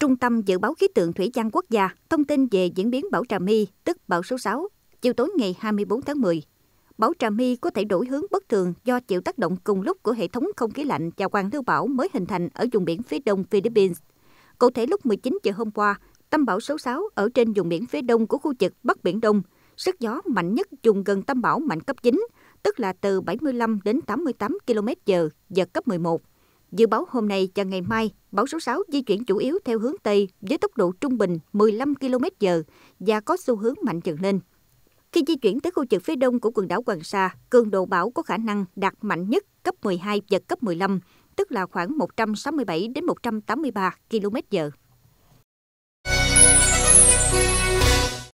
Trung tâm Dự báo Khí tượng Thủy văn Quốc gia thông tin về diễn biến bão Trà My, tức bão số 6, chiều tối ngày 24 tháng 10. Bão Trà My có thể đổi hướng bất thường do chịu tác động cùng lúc của hệ thống không khí lạnh và hoàn lưu bão mới hình thành ở vùng biển phía đông Philippines. Cụ thể lúc 19 giờ hôm qua, tâm bão số 6 ở trên vùng biển phía đông của khu vực Bắc Biển Đông, sức gió mạnh nhất vùng gần tâm bão mạnh cấp 9, tức là từ 75 đến 88 km/h, giật cấp 11 Dự báo hôm nay và ngày mai, bão số 6 di chuyển chủ yếu theo hướng Tây với tốc độ trung bình 15 km h và có xu hướng mạnh dần lên. Khi di chuyển tới khu vực phía đông của quần đảo Hoàng Sa, cường độ bão có khả năng đạt mạnh nhất cấp 12 và cấp 15, tức là khoảng 167 đến 183 km/h.